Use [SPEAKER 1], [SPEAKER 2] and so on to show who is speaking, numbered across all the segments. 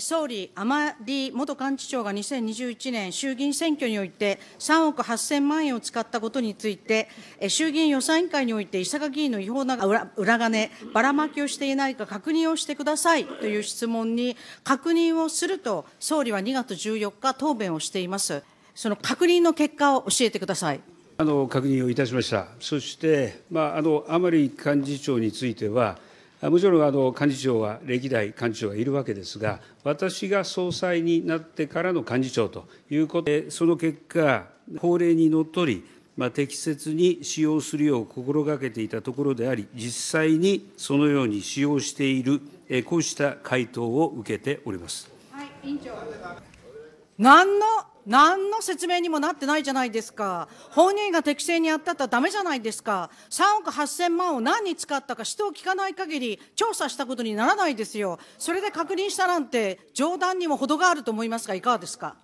[SPEAKER 1] 総理、甘利元幹事長が2021年衆議院選挙において、3億8000万円を使ったことについて、衆議院予算委員会において、伊坂議員の違法な裏金、ばらまきをしていないか確認をしてくださいという質問に、確認をすると、総理は2月14日、答弁をしています。その確認の結果を教えてください。
[SPEAKER 2] あの確認をいたしました。そして、まあ、あの甘利幹事長については、もちろん幹事長は、歴代幹事長がいるわけですが、私が総裁になってからの幹事長ということで、その結果、法令にのっとり、適切に使用するよう心がけていたところであり、実際にそのように使用している、こうした回答を受けております。
[SPEAKER 1] はい、委員長何の何の説明にもなってないじゃないですか、本人が適正にやったったらだめじゃないですか、3億8000万を何に使ったか、人を聞かない限り、調査したことにならないですよ、それで確認したなんて、冗談にも程があると思いますが、いかがですか。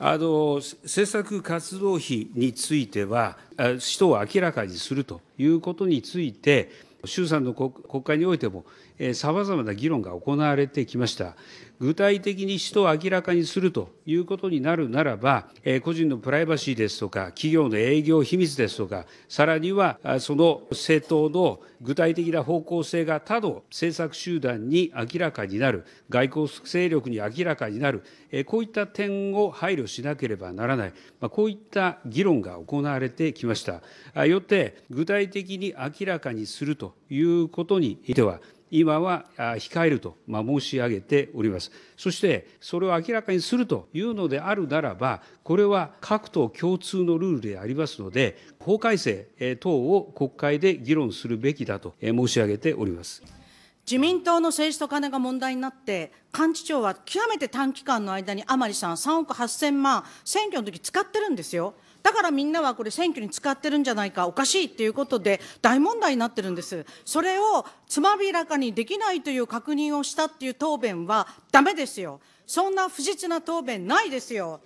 [SPEAKER 2] あの政策活動費については、使途を明らかにするということについて、衆参の国会においても、さまざまな議論が行われてきました。具体的に使途を明らかにするということになるならば、個人のプライバシーですとか、企業の営業秘密ですとか、さらにはその政党の具体的な方向性が他の政策集団に明らかになる、外交勢力に明らかになる、こういった点を配慮しなければならない、こういった議論が行われてきました。よって、具体的に明らかにするとということにいては、今は控えると申し上げております。そして、それを明らかにするというのであるならば、これは各党共通のルールでありますので、法改正等を国会で議論するべきだと申し上げております。
[SPEAKER 1] 自民党の政治と金が問題になって、幹事長は極めて短期間の間に甘利さん、3億8000万、選挙の時使ってるんですよ。だからみんなはこれ選挙に使ってるんじゃないかおかしいっていうことで大問題になってるんですそれをつまびらかにできないという確認をしたっていう答弁はだめですよそんな不実な答弁ないですよ